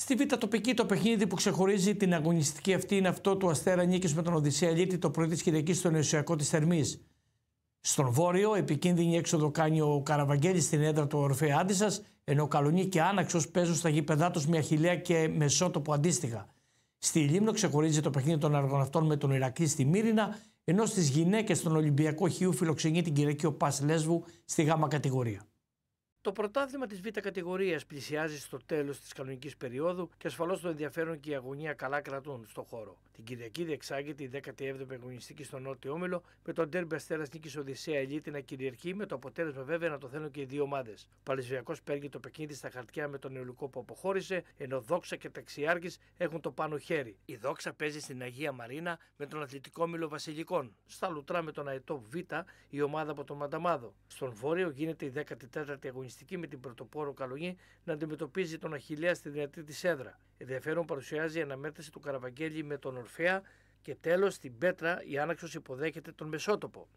Στη Β' τοπική το παιχνίδι που ξεχωρίζει την αγωνιστική αυτή είναι αυτό του Αστέρα Νίκης με τον Οδυσσέα Λίτη το πρωί της Κυριακής στο Ιωσιακό της Θερμής. Στον Βόρειο επικίνδυνη έξοδο κάνει ο Καραβαγγέλης στην έδρα του Ορφέα Άντισσας ενώ Καλονί και Άναξος παίζουν στα γήπεδά τους μια χιλιά και μεσότοπο αντίστοιχα. Στη Λίμνο ξεχωρίζει το παιχνίδι των αργοναυτών με τον Ηρακλή στη Μύρινα ενώ στις γυναίκες στον Ολυμπιακό Χιού φιλοξενεί την Κυριακή ο Πας Λέσβου στη γάμα κατηγορία. Το πρωτάθλημα της Β κατηγορίας πλησιάζει στο τέλος της κανονικής περίοδου και ασφαλώς το ενδιαφέρον και η αγωνία καλά κρατούν στο χώρο. Την Κυριακή διεξάγεται η 17η αγωνιστική στον Νότιο Όμιλο με τον τέρμπι Αστέρας Νίκης Οδυσσέα Ελίτη να κυριαρχεί με το αποτέλεσμα βέβαια να το θέλουν και οι δύο ομάδες. Παλαισβιακό παίρνει το παιχνίδι στα χαρτιά με τον Νεολικό που αποχώρησε, ενώ Δόξα και Ταξιάρχης έχουν το πάνω χέρι. Η Δόξα παίζει στην Αγία Μαρίνα με τον Αθλητικό Όμιλο Βασιλικών. Στα Λουτρά με τον Αετό Β η ομάδα από τον Μανταμάδο. Στον Βόρειο γίνεται η 14η αγωνιστική αγωνιστική με την πρωτοπόρο Καλογή να αντιμετωπίζει τον Αχιλέα στη δυνατή της έδρα. Ενδιαφέρον παρουσιάζει η αναμέτρηση του Καραβαγγέλη με τον ορφεά και τέλος στην Πέτρα η Άναξο υποδέχεται τον Μεσότοπο.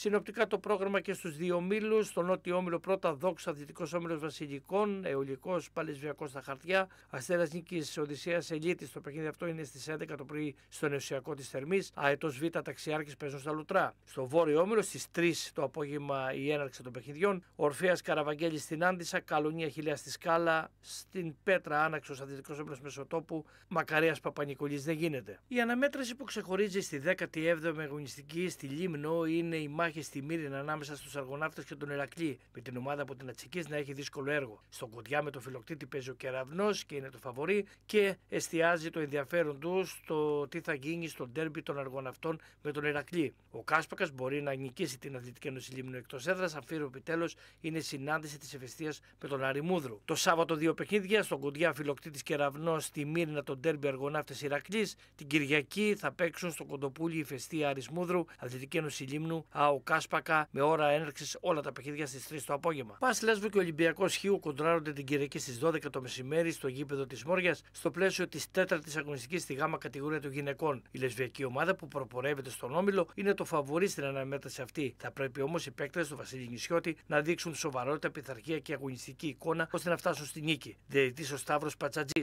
Συνοπτικά το πρόγραμμα και στους δύο μήλου, στον νότιο όμιλο πρώτα δόξα, δυτικός όμιλος Βασιλικών, αιωλικός, Παλαισβιακός στα χαρτιά, Αστέρας Νίκης Οδυσσέας Ελίτης, το παιχνίδι αυτό είναι στις 11 το πρωί στον Εωσιακό της Θερμής, Αετός Β Ταξιάρχης παίζουν στα Λουτρά. Στο βόρειο όμιλο στις 3 το απόγευμα η έναρξη των παιχνιδιών, Ορφαία Καραβαγγέλης στην Άντισα, Καλονία Χιλιάς στη Σκάλα, στην Πέτρα Άναξος Αντιδικό Όμιλος Μεσοτόπου, μακαρέα Παπανικολή δεν γίνεται. Η αναμέτρηση που ξεχωρίζει στη 17η αγωνιστική στη Λίμνο είναι η μάχη μάχη στη Μύρινα ανάμεσα στους Αργοναύτε και τον Ερακλή, με την ομάδα από την Ατσικής να έχει δύσκολο έργο. Στον κοντιά με το φιλοκτήτη παίζει ο Κεραυνός και είναι το φαβορή και εστιάζει το ενδιαφέρον του στο τι θα γίνει στο ντέρμπι των Αργοναυτών με τον Ερακλή. Ο Κάσπακας μπορεί να νικήσει την Αθλητική Ένωση Λίμνου εκτός έδρας, αφήρω επιτέλο είναι συνάντηση της ευαισθία με τον Αριμούδρου. Το Σάββατο δύο παιχνίδια, στον κοντιά φιλοκτήτης Κεραυνός στη Μύρινα τον ντέρμπι Αργοναύτε Ηρακλής. Την Κυριακή θα παίξουν στο κοντοπούλι η Φεστία Αρισμούδρου, Αθλητική Ένωση Λίμνου, Κάσπακα με ώρα έναρξης όλα τα παιχνίδια στις 3 το απόγευμα. Πας Λέσβο και Ολυμπιακός Χίου κοντράρονται την Κυριακή στις 12 το μεσημέρι στο γήπεδο της Μόρια στο πλαίσιο της 4η αγωνιστικής στη γάμα κατηγορία των γυναικών. Η λεσβιακή ομάδα που προπορεύεται στον Όμιλο είναι το φαβορή στην αναμέτρηση αυτή. Θα πρέπει όμως οι παίκτες του Βασίλη Νησιώτη να δείξουν σοβαρότητα, πειθαρχία και αγωνιστική εικόνα ώστε να φτάσουν στη νίκη. Διαιτητής ο Σταύρος Πατσατζής.